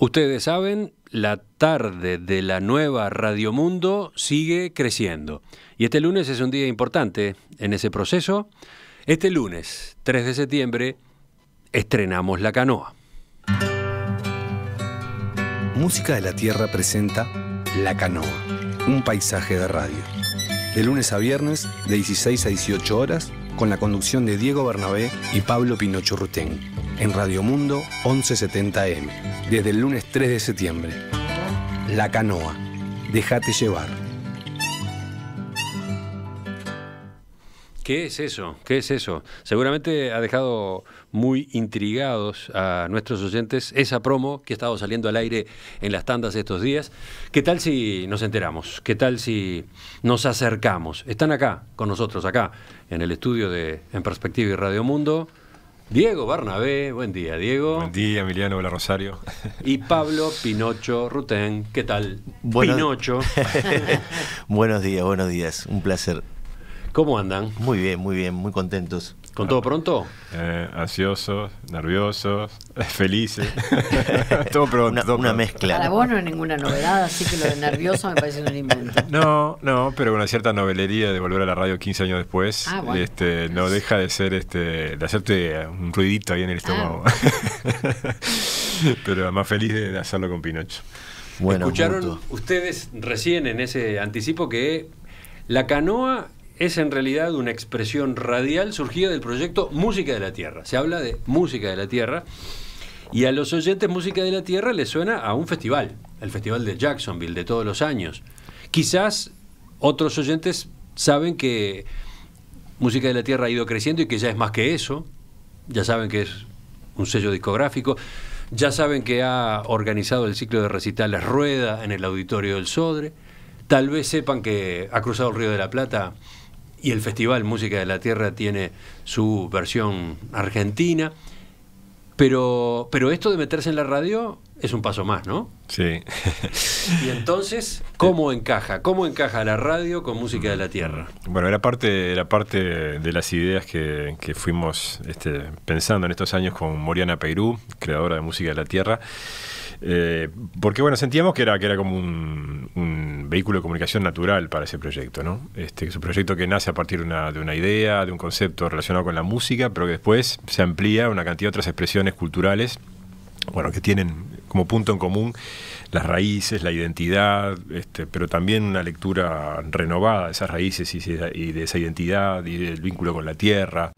Ustedes saben, la tarde de la nueva Radio Mundo sigue creciendo. Y este lunes es un día importante en ese proceso. Este lunes, 3 de septiembre, estrenamos La Canoa. Música de la Tierra presenta La Canoa, un paisaje de radio. De lunes a viernes, de 16 a 18 horas, con la conducción de Diego Bernabé y Pablo Pinocho en Radio Mundo 1170M, desde el lunes 3 de septiembre. La canoa, déjate llevar. ¿Qué es eso? ¿Qué es eso? Seguramente ha dejado muy intrigados a nuestros oyentes esa promo que ha estado saliendo al aire en las tandas estos días. ¿Qué tal si nos enteramos? ¿Qué tal si nos acercamos? Están acá con nosotros, acá, en el estudio de En Perspectiva y Radio Mundo. Diego Barnabé, buen día Diego. Buen día Emiliano, hola Rosario. Y Pablo Pinocho Rutén, ¿qué tal? Pinocho. buenos días, buenos días, un placer ¿Cómo andan? Muy bien, muy bien, muy contentos. ¿Con todo pronto? Eh, ansiosos, nerviosos, felices. todo pronto. Una, mezcla. Para vos no es ninguna novedad, así que lo de nervioso me parece un invento. No, no, pero con una cierta novelería de volver a la radio 15 años después, ah, este, no deja de ser, este, de hacerte un ruidito ahí en el ah. estómago. pero más feliz de hacerlo con Pinocho. Bueno, Escucharon ustedes recién en ese anticipo que la canoa es en realidad una expresión radial surgida del proyecto Música de la Tierra. Se habla de Música de la Tierra y a los oyentes Música de la Tierra les suena a un festival, el Festival de Jacksonville de todos los años. Quizás otros oyentes saben que Música de la Tierra ha ido creciendo y que ya es más que eso. Ya saben que es un sello discográfico. Ya saben que ha organizado el ciclo de recitales Rueda en el Auditorio del Sodre. Tal vez sepan que ha cruzado el Río de la Plata y el Festival Música de la Tierra tiene su versión argentina. Pero, pero esto de meterse en la radio es un paso más, ¿no? Sí. y entonces, ¿cómo encaja? ¿Cómo encaja la radio con música de la tierra? Bueno, era parte, era parte de las ideas que, fuimos este, pensando en estos años con Moriana Peirú, creadora de música de la tierra. Eh, porque bueno, sentíamos que era, que era como un, vehículo de comunicación natural para ese proyecto, ¿no? Este, es un proyecto que nace a partir de una idea, de un concepto relacionado con la música, pero que después se amplía a una cantidad de otras expresiones culturales bueno, que tienen como punto en común las raíces, la identidad, este, pero también una lectura renovada de esas raíces y, de esa identidad y del vínculo con la tierra.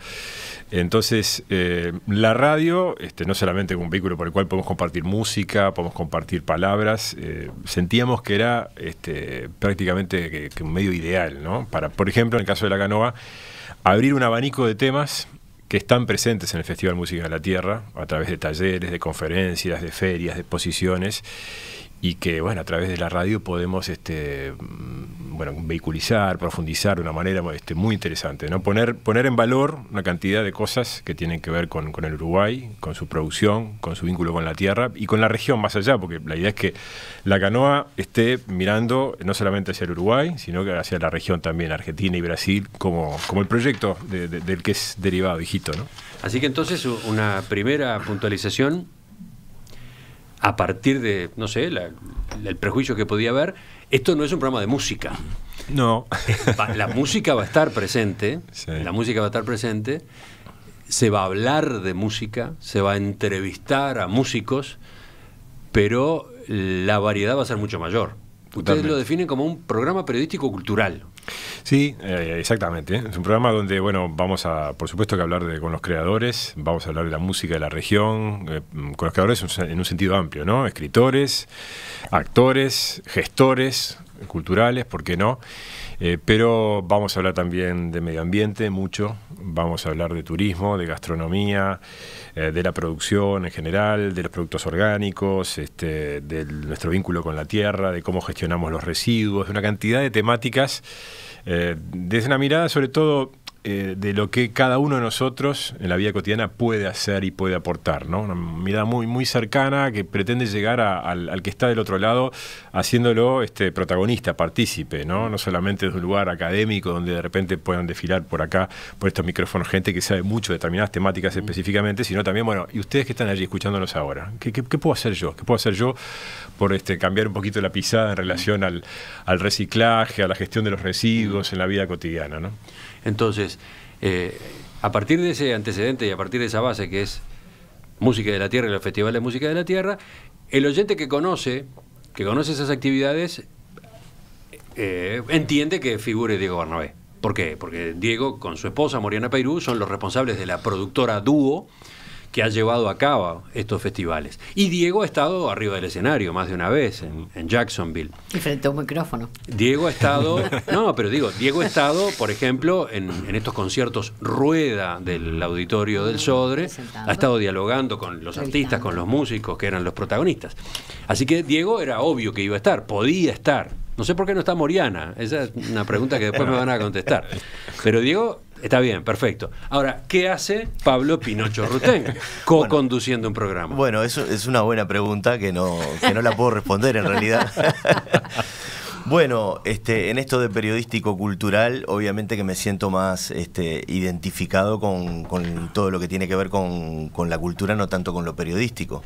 Entonces, eh, la radio, este, no solamente como un vehículo por el cual podemos compartir música, podemos compartir palabras, eh, sentíamos que era este, prácticamente un medio ideal, ¿no? Para, por ejemplo, en el caso de la canoa, abrir un abanico de temas que están presentes en el Festival Música de la Tierra, a través de talleres, de conferencias, de ferias, de exposiciones, y que, bueno, a través de la radio podemos este, bueno, vehiculizar, profundizar de una manera este, muy interesante, ¿no? Poner, poner en valor una cantidad de cosas que tienen que ver con, con, el Uruguay, con su producción, con su vínculo con la tierra y con la región más allá, porque la idea es que la canoa esté mirando no solamente hacia el Uruguay, sino que hacia la región también, Argentina y Brasil, como, como el proyecto del que es derivado, hijito, ¿no? Así que entonces una primera puntualización a partir de, no sé, el prejuicio que podía haber, esto no es un programa de música. No. Eh, la música va a estar presente. La música va a estar presente. Se va a hablar de música, se va a entrevistar a músicos, pero la variedad va a ser mucho mayor. Ustedes lo definen como un programa periodístico cultural. Sí, eh, exactamente. ¿eh? Es un programa donde, bueno, vamos a, por supuesto, que hablar de, con los creadores, vamos a hablar de la música de la región, eh, con los creadores en un sentido amplio, ¿no? Escritores, actores, gestores culturales, ¿por qué no? Eh, pero vamos a hablar también de medio ambiente, mucho. Vamos a hablar de turismo, de gastronomía, eh, de la producción en general, de los productos orgánicos, este, de nuestro vínculo con la tierra, de cómo gestionamos los residuos, de una cantidad de temáticas. Eh, desde una mirada sobre todo eh, de lo que cada uno de nosotros en la vida cotidiana puede hacer y puede aportar, Una mirada muy, muy cercana que pretende llegar al, que está del otro lado, haciéndolo este, protagonista, partícipe, ¿no? No solamente desde un lugar académico donde de repente puedan desfilar por acá, por estos micrófonos, gente que sabe mucho de determinadas temáticas específicamente, sino también, bueno, y ustedes que están allí escuchándonos ahora, ¿qué, puedo hacer yo? ¿Qué puedo hacer yo por este, cambiar un poquito la pisada en relación al, al reciclaje, a la gestión de los residuos en la vida cotidiana, ¿no? Entonces, eh, a partir de ese antecedente y a partir de esa base que es Música de la Tierra y el Festival de Música de la Tierra, el oyente que conoce, que conoce esas actividades, eh, entiende que figure Diego Barnabé. ¿Por qué? Porque Diego con su esposa Moriana Peirú son los responsables de la productora Dúo, que ha llevado a cabo estos festivales. Y Diego ha estado arriba del escenario más de una vez en, Jacksonville. Y frente a un micrófono. Diego ha estado, no, pero digo, Diego ha estado, por ejemplo, en, en estos conciertos rueda del auditorio del mm, Sodre, ha estado dialogando con los artistas, con los músicos que eran los protagonistas. Así que Diego era obvio que iba a estar, podía estar. No sé por qué no está Moriana, esa es una pregunta que después me van a contestar. Pero Diego Está bien, perfecto. Ahora, ¿qué hace Pablo Pinocho Rutén co-conduciendo un programa? Bueno, eso es una buena pregunta que no, que no la puedo responder en realidad. Bueno, este, en esto de periodístico cultural, obviamente que me siento más este, identificado con, todo lo que tiene que ver con, con, la cultura, no tanto con lo periodístico.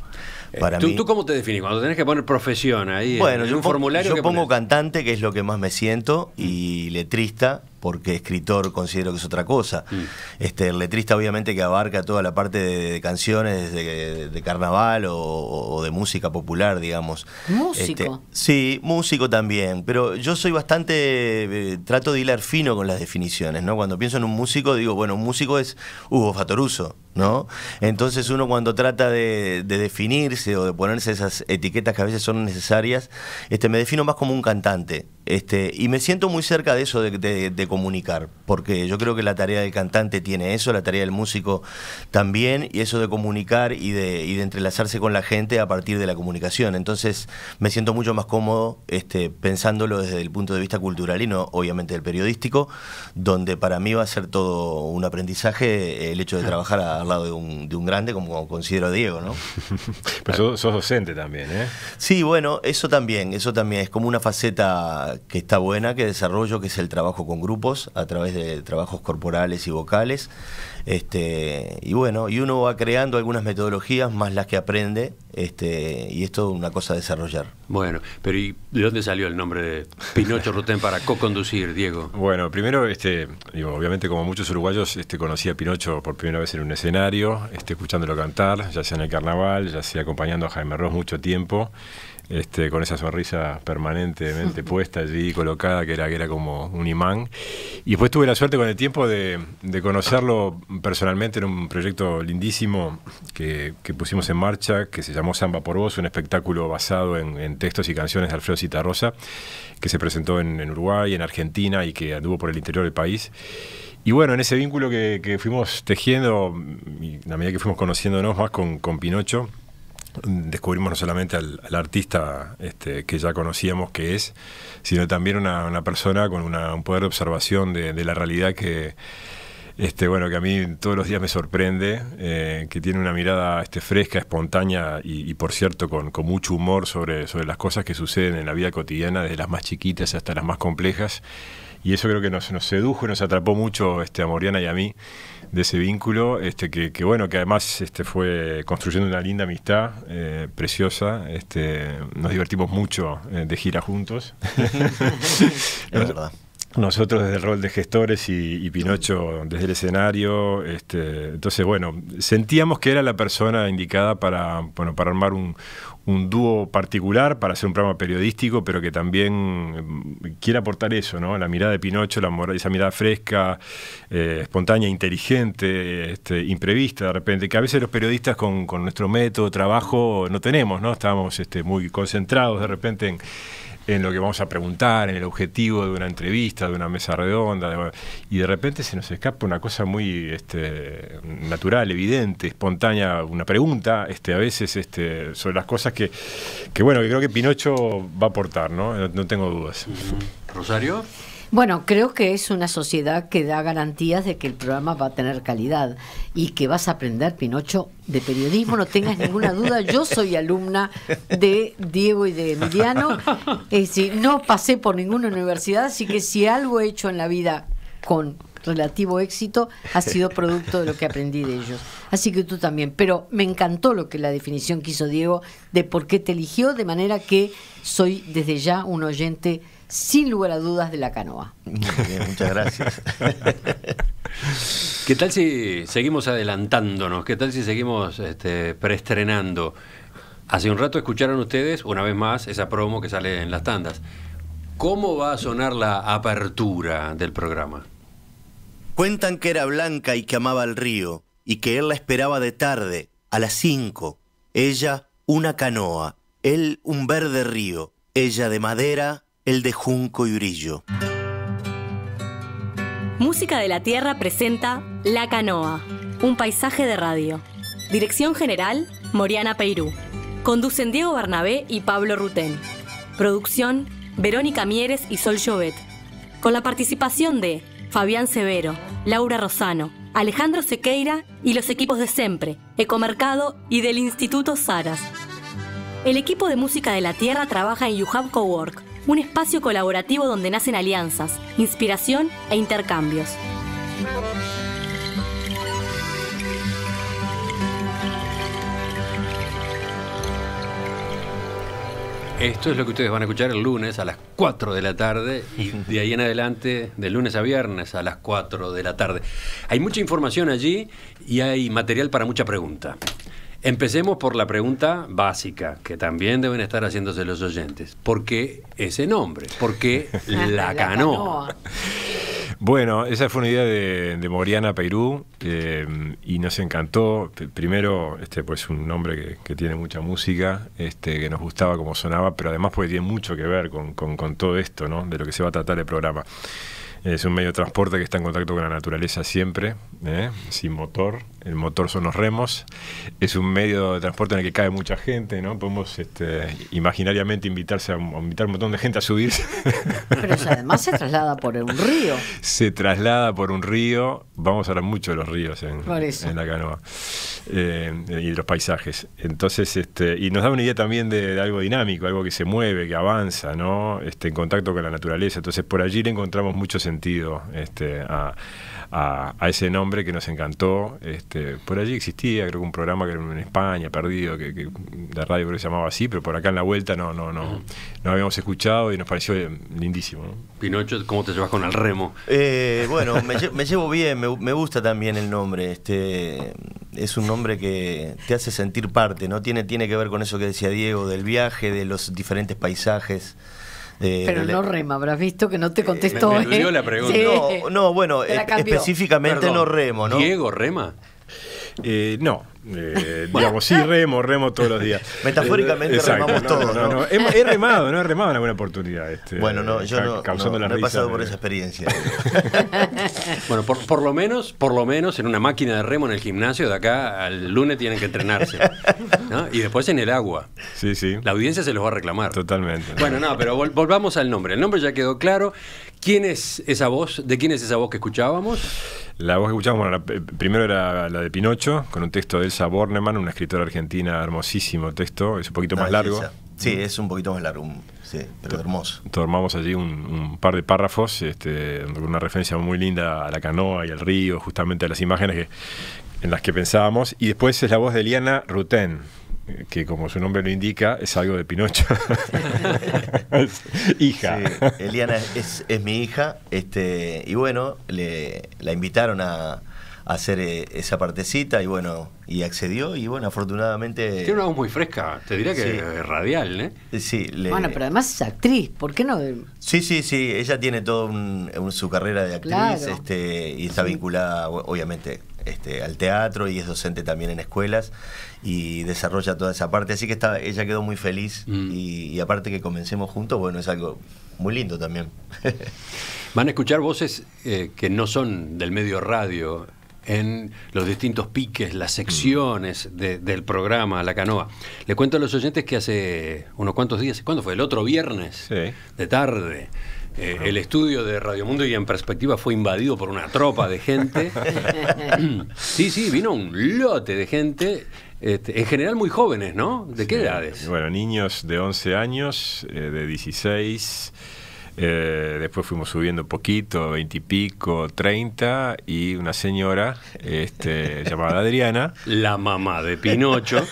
Eh, ¿Tú, cómo te definís? Cuando tienes que poner profesión ahí bueno, yo un formulario. Yo pongo cantante, que es lo que más me siento, mm. y letrista, porque escritor considero que es otra cosa. Mm. Este, letrista obviamente que abarca toda la parte de, canciones, de, carnaval o, de música popular, digamos. Músico. Este, sí, músico también, pero yo soy bastante, eh, trato de hilar fino con las definiciones, ¿no? Cuando pienso en un músico, digo, bueno, un músico es Hugo Fatoruso, ¿no? Entonces uno cuando trata de, de, definirse o de ponerse esas etiquetas que a veces son necesarias, este, me defino más como un cantante. Este, y me siento muy cerca de eso, de, comunicar, porque yo creo que la tarea del cantante tiene eso, la tarea del músico también, y eso de comunicar y de, entrelazarse con la gente a partir de la comunicación. Entonces me siento mucho más cómodo este, pensándolo desde el punto de vista cultural y no obviamente del periodístico, donde para mí va a ser todo un aprendizaje el hecho de trabajar al lado de un, grande, como considero a Diego. ¿no? Pero sos, sos docente también, ¿eh? Sí, bueno, eso también, eso también es como una faceta que está buena, que desarrollo, que es el trabajo con grupos a través de trabajos corporales y vocales. Este, y bueno, y uno va creando algunas metodologías más las que aprende, este, y es una cosa a desarrollar. Bueno, pero ¿y de dónde salió el nombre de Pinocho Rotem para co-conducir, Diego? Bueno, primero, este, obviamente como muchos uruguayos, este, conocí a Pinocho por primera vez en un escenario, este, escuchándolo cantar, ya sea en el carnaval, ya sea acompañando a Jaime Ross mucho tiempo. Este, con esa sonrisa permanentemente puesta allí, colocada, que era, que era como un imán. Y después tuve la suerte con el tiempo de, conocerlo personalmente en un proyecto lindísimo que, pusimos en marcha, que se llamó Samba por Voz, un espectáculo basado en, textos y canciones de Alfredo Citarrosa, que se presentó en, Uruguay, en Argentina y que anduvo por el interior del país. Y bueno, en ese vínculo que, fuimos tejiendo, y a medida que fuimos conociéndonos más con, con Pinocho, descubrimos no solamente al, artista este, que ya conocíamos que es, sino también una, persona con un poder de observación de, la realidad que, este, bueno, que a mí todos los días me sorprende, eh, que tiene una mirada este, fresca, espontánea y, por cierto con, mucho humor sobre, sobre las cosas que suceden en la vida cotidiana, desde las más chiquitas hasta las más complejas y eso creo que nos, sedujo y nos atrapó mucho este, a Moriana y a mí de ese vínculo, este, que, bueno, que además este, fue construyendo una linda amistad, eh, preciosa, este, nos divertimos mucho eh, de gira juntos. es verdad. Nosotros desde el rol de gestores y, Pinocho desde el escenario, este, entonces bueno, sentíamos que era la persona indicada para, bueno, para armar un, dúo particular para hacer un programa periodístico, pero que también mm, quiere aportar eso, ¿no? La mirada de Pinocho, la, esa mirada fresca, eh, espontánea, inteligente, este, imprevista de repente, que a veces los periodistas con, nuestro método, trabajo, no tenemos, ¿no? Estábamos este, muy concentrados de repente en en lo que vamos a preguntar, en el objetivo de una entrevista, de una mesa redonda, y de repente se nos escapa una cosa muy este, natural, evidente, espontánea, una pregunta, este, a veces este, sobre las cosas que, que bueno, creo que Pinocho va a aportar, ¿no? No, no tengo dudas. Rosario. Bueno, creo que es una sociedad que da garantías de que el programa va a tener calidad y que vas a aprender, Pinocho, de periodismo, no tengas ninguna duda. Yo soy alumna de Diego y de Emiliano. Es no pasé por ninguna universidad, así que si algo he hecho en la vida con relativo éxito ha sido producto de lo que aprendí de ellos. Así que tú también. Pero me encantó lo que la definición que hizo Diego de por qué te eligió, de manera que soy desde ya un oyente sin lugar a dudas, de la canoa. muchas gracias. ¿Qué tal si seguimos adelantándonos? ¿Qué tal si seguimos este, preestrenando? Hace un rato escucharon ustedes, una vez más, esa promo que sale en las tandas. ¿Cómo va a sonar la apertura del programa? Cuentan que era blanca y que amaba el río, y que él la esperaba de tarde, a las cinco. Ella, una canoa, él, un verde río, ella de madera, el de Junco y Urillo. Música de la Tierra presenta La Canoa, un paisaje de radio. Dirección General, Moriana Peirú. Conducen Diego Barnabé y Pablo Rutén. Producción, Verónica Mieres y Sol Llobet. Con la participación de Fabián Severo, Laura Rosano, Alejandro Sequeira y los equipos de Sempre, Ecomercado y del Instituto Saras. El equipo de música de la Tierra trabaja en Have Cowork un espacio colaborativo donde nacen alianzas, inspiración e intercambios. Esto es lo que ustedes van a escuchar el lunes a las 4 de la tarde y de ahí en adelante, de lunes a viernes a las 4 de la tarde. Hay mucha información allí y hay material para mucha pregunta. Empecemos por la pregunta básica, que también deben estar haciéndose los oyentes. ¿Por qué ese nombre? ¿Por qué la, canoa? Bueno, esa fue una idea de, Moriana Perú eh, y nos encantó. Primero, este, pues un nombre que, tiene mucha música, este, que nos gustaba como sonaba, pero además porque tiene mucho que ver con, con todo esto, ¿no? De lo que se va a tratar el programa. Es un medio de transporte que está en contacto con la naturaleza siempre, ¿eh? sin motor. El motor son los remos. Es un medio de transporte en el que cae mucha gente, ¿no? Podemos este, imaginariamente invitarse a, invitar un montón de gente a subirse. Pero además se traslada por un río. Se traslada por un río. Vamos a hablar mucho de los ríos en, la canoa eh, y los paisajes. Entonces, este, y nos da una idea también de, algo dinámico, algo que se mueve, que avanza, ¿no? Este, en contacto con la naturaleza. Entonces, por allí le encontramos muchos sentido sentido este, a, ese nombre que nos encantó. Este, por allí existía, creo que un programa que en España, perdido, que, de radio creo que se llamaba así, pero por acá en la vuelta no, no, no, habíamos escuchado y nos pareció lindísimo. Pinocho, ¿cómo te llevas con el remo? Eh, bueno, me, llevo bien, me, me, gusta también el nombre. Este, es un nombre que te hace sentir parte, ¿no? Tiene, tiene que ver con eso que decía Diego, del viaje, de los diferentes paisajes. Eh, Pero no Rema, habrás visto que no te eh, contestó. Me, ¿eh? la pregunta. No, bueno, específicamente no remo, ¿no? Diego rema. Eh, no, eh, digamos, sí remo, remo todos los días. Metafóricamente eh, remamos todos. No, he, remado, no he remado en alguna oportunidad. Este, bueno, no, yo no, he pasado por esa experiencia. bueno, por, lo menos, por lo menos en una máquina de remo en el gimnasio, de acá al lunes tienen que entrenarse. Y después en el agua. Sí, sí. La audiencia se los va a reclamar. Totalmente. Bueno, no, pero volvamos al nombre. El nombre ya quedó claro. ¿Quién es esa voz? ¿De quién es esa voz que escuchábamos? La voz que escuchamos, bueno, primero era la de Pinocho, con un texto de Elsa Bornemann, una escritora argentina, hermosísimo texto, es un poquito más ah, largo. Sí, es un poquito más largo, pero hermoso. Tomamos allí un, par de párrafos, este, una referencia muy linda a la canoa y al río, justamente a las imágenes que, en las que pensábamos. Y después es la voz de Eliana Rutén, que como su nombre lo indica, es algo de Pinocho. hija. Eliana es, es, mi hija, este, y bueno, le, la invitaron a, hacer eh, esa partecita y bueno, y accedió y bueno, afortunadamente... Tiene una voz muy fresca, te diría que es radial, ¿eh? Sí, Bueno, pero además es actriz, ¿por qué no? Sí, sí, sí, ella tiene toda su carrera de actriz este, y está vinculada obviamente este, al teatro y es docente también en escuelas y desarrolla toda esa parte. Así que ella quedó muy feliz mm. y, aparte que comencemos juntos, bueno, es algo muy lindo también. Van a escuchar voces eh, que no son del medio radio en los distintos piques, las mm. secciones del programa La Canoa. Le cuento a los oyentes que hace unos cuantos días, ¿cuándo fue? El otro viernes de tarde. Eh, el estudio de Radio Mundo y en perspectiva fue invadido por una tropa de gente. sí, sí, vino un lote de gente este, en general muy jóvenes, ¿no? ¿De qué edades? Bueno, niños de 11 años, eh, de 16, eh, después fuimos subiendo un poquito, 20 y pico, 30, y una señora este, llamada Adriana. La mamá de Pinocho.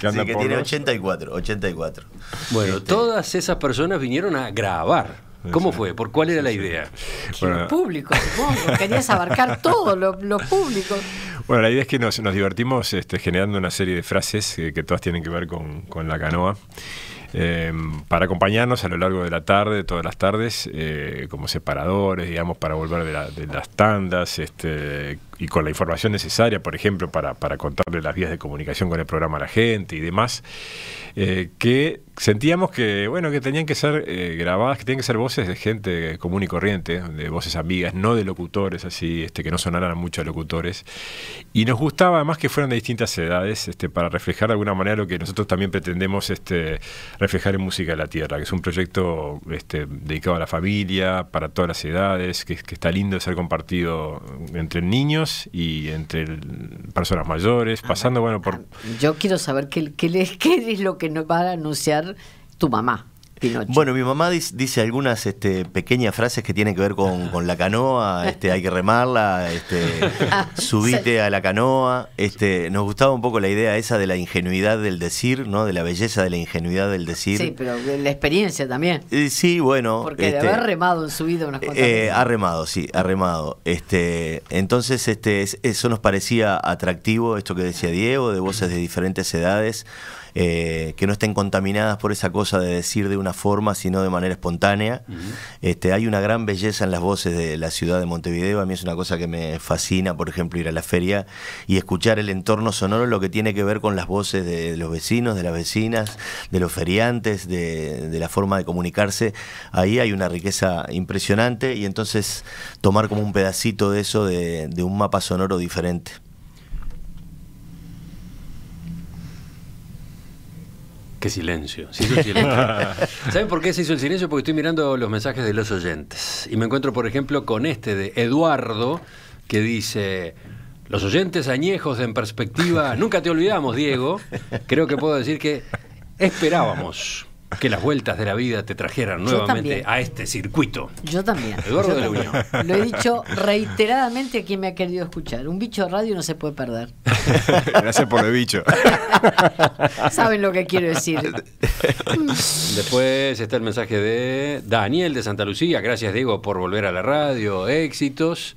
que, sí, que tiene 84, 84. Bueno, este todas esas personas vinieron a grabar. ¿Cómo fue? ¿Por cuál era la idea? Público, el supongo. Querías abarcar todo, los públicos. Bueno, la idea es que nos, divertimos este, generando una serie de frases eh, que todas tienen que ver con, la canoa. Em, para acompañarnos a lo largo de la tarde, todas las tardes, eh, como separadores, digamos, para volver de, de las tandas, este, y con la información necesaria, por ejemplo, para, para, contarle las vías de comunicación con el programa a la gente y demás, eh, que sentíamos que, bueno, que tenían que ser eh, grabadas, que tenían que ser voces de gente común y corriente, de voces amigas, no de locutores así, este, que no sonaran mucho a locutores. Y nos gustaba además que fueran de distintas edades, este, para reflejar de alguna manera lo que nosotros también pretendemos este, reflejar en Música de la Tierra, que es un proyecto este, dedicado a la familia, para todas las edades, que está lindo de ser compartido entre niños y entre personas mayores, ah, pasando, bueno, por... Yo quiero saber qué, qué es lo que nos va a anunciar tu mamá. Bueno, mi mamá dice, algunas este, pequeñas frases que tienen que ver con, la canoa, este, hay que remarla, este, subite a la canoa. Este, nos gustaba un poco la idea esa de la ingenuidad del decir, ¿no? De la belleza de la ingenuidad del decir. Sí, pero la experiencia también. Eh, sí, bueno. Porque de este, haber remado en su vida unas cuantas eh, Ha remado, sí, ha remado. Este, entonces, este, eso nos parecía atractivo, esto que decía Diego, de voces de diferentes edades. Eh, que no estén contaminadas por esa cosa de decir de una forma, sino de manera espontánea. este, hay una gran belleza en las voces de la ciudad de Montevideo, a mí es una cosa que me fascina, por ejemplo, ir a la feria y escuchar el entorno sonoro, lo que tiene que ver con las voces de los vecinos, de las vecinas, de los feriantes, de, la forma de comunicarse. Ahí hay una riqueza impresionante y entonces tomar como un pedacito de eso de un mapa sonoro diferente. silencio. ¿Saben por qué se hizo el silencio? Porque estoy mirando los mensajes de los oyentes. Y me encuentro, por ejemplo, con este de Eduardo, que dice. Los oyentes añejos en perspectiva, nunca te olvidamos, Diego. Creo que puedo decir que esperábamos que las vueltas de la vida te trajeran nuevamente a este circuito. Yo también. Eduardo de la Unión. Lo he dicho reiteradamente a quien me ha querido escuchar. Un bicho de radio no se puede perder. Gracias por el bicho. Saben lo que quiero decir. Después está el mensaje de Daniel de Santa Lucía. Gracias, Diego, por volver a la radio. Éxitos.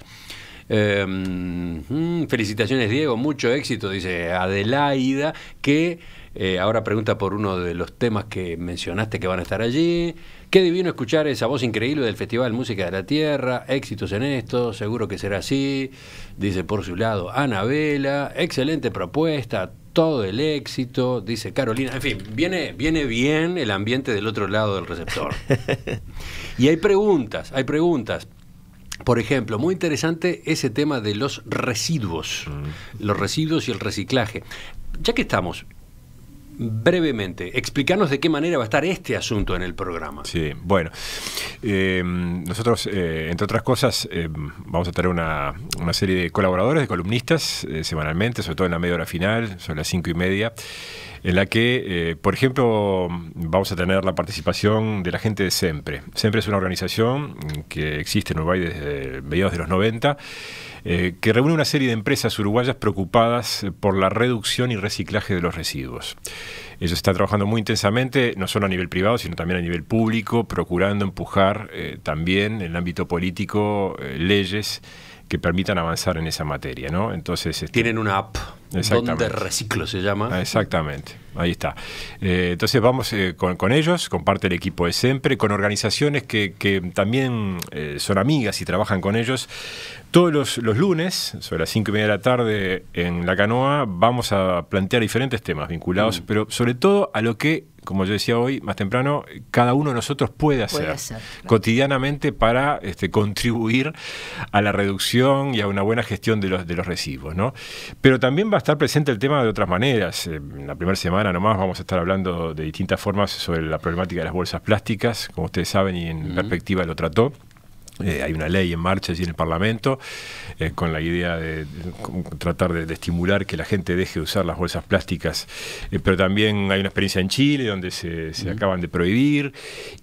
Em, felicitaciones, Diego, mucho éxito, dice Adelaida, que eh, ahora pregunta por uno de los temas que mencionaste que van a estar allí. Qué divino escuchar esa voz increíble del Festival Música de la Tierra. Éxitos en esto, seguro que será así. Dice por su lado Ana Vela. Excelente propuesta, todo el éxito, dice Carolina. En fin, viene, viene bien el ambiente del otro lado del receptor. y hay preguntas, hay preguntas. Por ejemplo, muy interesante ese tema de los residuos, mm. los residuos y el reciclaje. Ya que estamos, brevemente, explicarnos de qué manera va a estar este asunto en el programa. Sí, bueno, eh, nosotros, eh, entre otras cosas, eh, vamos a tener una, una, serie de colaboradores, de columnistas, semanalmente, sobre todo en la media hora final, son las cinco y media en la que, eh, por ejemplo, vamos a tener la participación de la gente de SEMPRE. SEMPRE es una organización que existe en Uruguay desde mediados de los 90, eh, que reúne una serie de empresas uruguayas preocupadas por la reducción y reciclaje de los residuos. Ellos están trabajando muy intensamente, no solo a nivel privado, sino también a nivel público, procurando empujar eh, también en el ámbito político leyes que permitan avanzar en esa materia. ¿no? Entonces, este Tienen una app. Donde Reciclo se llama. Ah, exactamente, ahí está. Eh, entonces vamos eh, con, ellos, comparte el equipo de siempre, con organizaciones que, también eh, son amigas y trabajan con ellos. Todos los, lunes, sobre las 5 y media de la tarde, en La Canoa, vamos a plantear diferentes temas vinculados, mm. pero sobre todo a lo que como yo decía hoy, más temprano, cada uno de nosotros puede hacer, cotidianamente para este, contribuir a la reducción y a una buena gestión de los, de los residuos. Pero también va a estar presente el tema de otras maneras. Eh, en la primera semana nomás vamos a estar hablando de distintas formas sobre la problemática de las bolsas plásticas, como ustedes saben, y en perspectiva lo trató. Eh, hay una ley en marcha allí en el Parlamento eh, con la idea de, tratar de, estimular que la gente deje de usar las bolsas plásticas, eh, pero también hay una experiencia en Chile donde se, acaban de prohibir.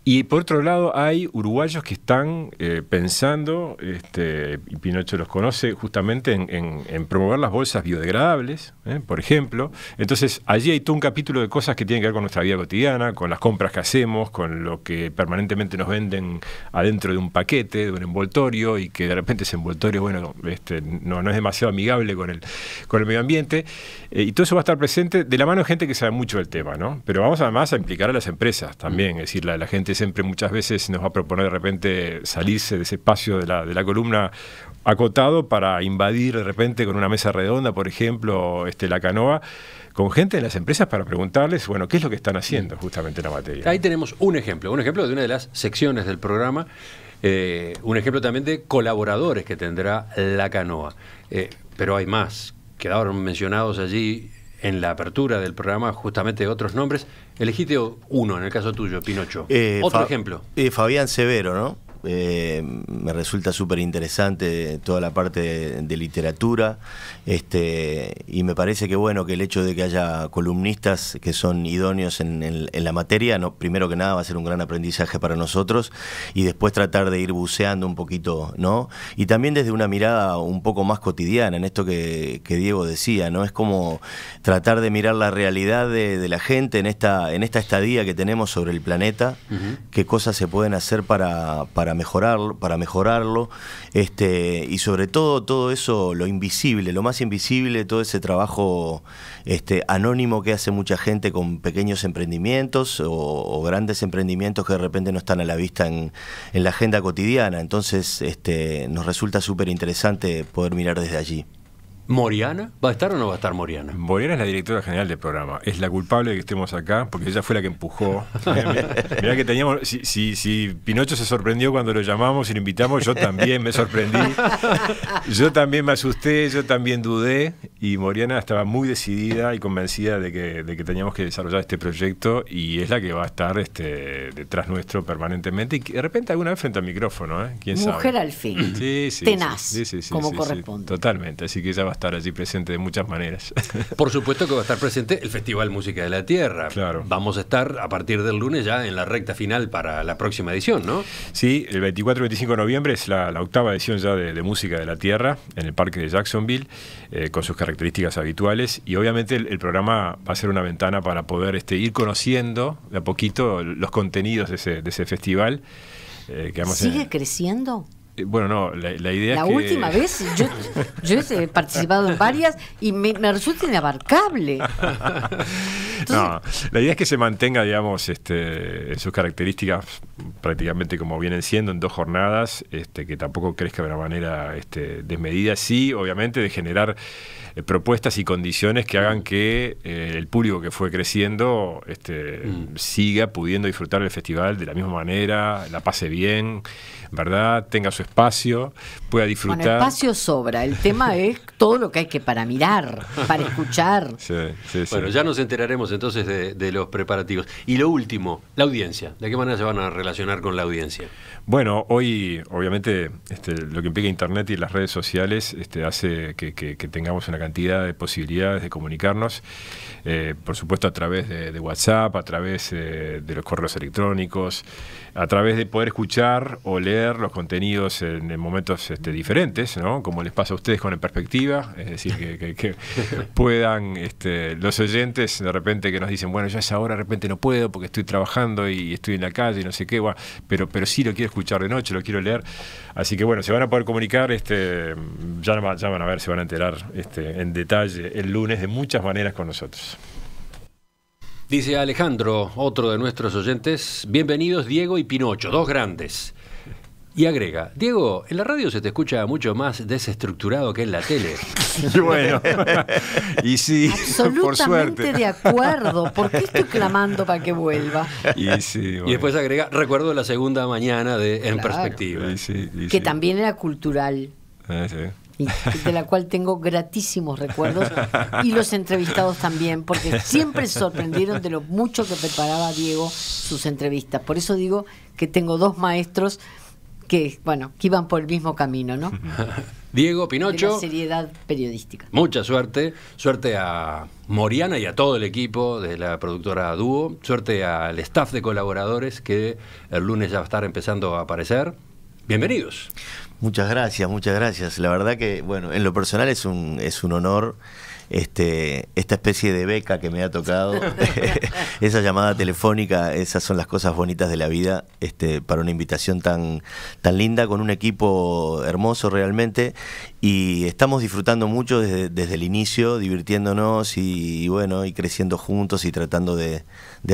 Y por otro lado hay uruguayos que están pensando, este, y Pinocho los conoce, justamente en promover las bolsas biodegradables, por ejemplo. Entonces allí hay todo un capítulo de cosas que tienen que ver con nuestra vida cotidiana, con las compras que hacemos, con lo que permanentemente nos venden adentro de un paquete de un envoltorio y que de repente ese envoltorio, bueno, este, no, es demasiado amigable con el, con el medio ambiente. Eh, y todo eso va a estar presente de la mano de gente que sabe mucho del tema, ¿no? Pero vamos además a implicar a las empresas también. Es decir, la, gente siempre muchas veces nos va a proponer de repente salirse de ese espacio de la, columna acotado para invadir de repente con una mesa redonda, por ejemplo, este, la canoa, con gente de las empresas para preguntarles, bueno, qué es lo que están haciendo mm. justamente en la materia. Ahí tenemos un ejemplo, un ejemplo de una de las secciones del programa eh, un ejemplo también de colaboradores que tendrá la canoa. Eh, pero hay más. Quedaron mencionados allí en la apertura del programa justamente otros nombres. Elegiste uno, en el caso tuyo, Pinocho. Eh, Otro ejemplo. Fabián Severo, ¿no? Eh, me resulta súper interesante toda la parte de, literatura, este, y me parece que bueno, que el hecho de que haya columnistas que son idóneos en, la materia, no, primero que nada va a ser un gran aprendizaje para nosotros, y después tratar de ir buceando un poquito, ¿no? Y también desde una mirada un poco más cotidiana, en esto que, Diego decía, ¿no? Es como tratar de mirar la realidad de, la gente en esta, en esta estadía que tenemos sobre el planeta, qué cosas se pueden hacer para, para mejorarlo, para mejorarlo, este, y sobre todo todo eso, lo invisible, lo más invisible, todo ese trabajo este, anónimo que hace mucha gente con pequeños emprendimientos o, grandes emprendimientos que de repente no están a la vista en, en la agenda cotidiana. Entonces, este, nos resulta súper interesante poder mirar desde allí. ¿Moriana? ¿Va a estar o no va a estar Moriana? Moriana es la directora general del programa. Es la culpable de que estemos acá, porque ella fue la que empujó. Mirá que teníamos. Si, si, Pinocho se sorprendió cuando lo llamamos y lo invitamos, yo también me sorprendí. Yo también me asusté, yo también dudé. Y Moriana estaba muy decidida y convencida de que, teníamos que desarrollar este proyecto. Y es la que va a estar este, detrás nuestro permanentemente. Y de repente alguna vez frente al micrófono, ¿eh? Mujer al fin. Tenaz. como corresponde. totalmente. Así que ella va estar allí presente de muchas maneras. Por supuesto que va a estar presente el Festival Música de la Tierra. Claro. Vamos a estar a partir del lunes ya en la recta final para la próxima edición, ¿no? Sí, el 24 y 25 de noviembre es la, octava edición ya de, Música de la Tierra en el Parque de Jacksonville, eh, con sus características habituales. Y obviamente el, programa va a ser una ventana para poder este, ir conociendo de a poquito los contenidos de ese, de ese festival. Eh, ¿Sigue creciendo? Eh, bueno, no, la, idea es que... última vez, yo, he participado en varias y me, resulta inabarcable. no, la idea es que se mantenga, digamos, este, en sus características prácticamente como vienen siendo en dos jornadas, este, que tampoco crezca de una manera este, desmedida, sí, obviamente, de generar eh, propuestas y condiciones que hagan que eh, el público que fue creciendo este, mm. siga pudiendo disfrutar del festival de la misma manera, la pase bien, ¿verdad? Tenga su espacio, pueda disfrutar. espacio sobra, el tema es todo lo que hay que para mirar, para escuchar. bueno, ya nos enteraremos entonces de, de los preparativos. Y lo último, la audiencia. ¿De qué manera se van a relacionar con la audiencia? Bueno, hoy obviamente este, lo que implica Internet y las redes sociales este, hace que, tengamos una cantidad de posibilidades de comunicarnos, eh, por supuesto a través de, WhatsApp, a través eh, de los correos electrónicos, a través de poder escuchar o leer los contenidos en, momentos este, diferentes, ¿no? como les pasa a ustedes con la Perspectiva, es decir, que, puedan los oyentes de repente que nos dicen, bueno, ya es ahora, de repente no puedo porque estoy trabajando y estoy en la calle y no sé qué, bueno, pero, pero sí lo quiero escuchar escuchar de noche, lo quiero leer. Así que bueno, se van a poder comunicar, este, ya, van a ver, se van a enterar este, en detalle el lunes de muchas maneras con nosotros. Dice Alejandro, otro de nuestros oyentes, bienvenidos Diego y Pinocho, dos grandes. Y agrega, Diego, en la radio se te escucha mucho más desestructurado que en la tele. y bueno, y sí, Absolutamente de acuerdo. ¿Por qué estoy clamando para que vuelva? Y, después agrega, recuerdo la segunda mañana de En Perspectiva. que también era cultural. Ah, de la cual tengo gratísimos recuerdos y los entrevistados también, porque siempre sorprendieron de lo mucho que preparaba Diego sus entrevistas. Por eso digo que tengo dos maestros que, bueno, que iban por el mismo camino, ¿no? Diego Pinocho. seriedad periodística. Mucha suerte. Suerte a Moriana y a todo el equipo de la productora Dúo. Suerte al staff de colaboradores que el lunes ya va a estar empezando a aparecer. Bienvenidos. Muchas gracias, muchas gracias. La verdad que, bueno, en lo personal es un, es un honor este, esta especie de beca que me ha tocado, esa llamada telefónica, esas son las cosas bonitas de la vida, este, para una invitación tan, tan linda, con un equipo hermoso realmente, y estamos disfrutando mucho desde, el inicio, divirtiéndonos y, bueno, y creciendo juntos y tratando de,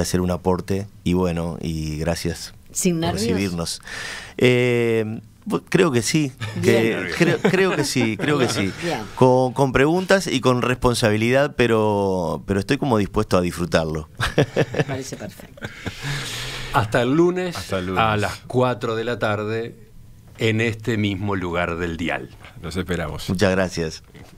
hacer un aporte, y bueno, y gracias sin Recibirnos. Eh, pues, creo que sí, creo, que sí, creo que sí. Con, preguntas y con responsabilidad, pero, pero estoy como dispuesto a disfrutarlo. Me parece perfecto. Hasta el, lunes, a las 4 de la tarde en este mismo lugar del dial. Los esperamos. Muchas gracias.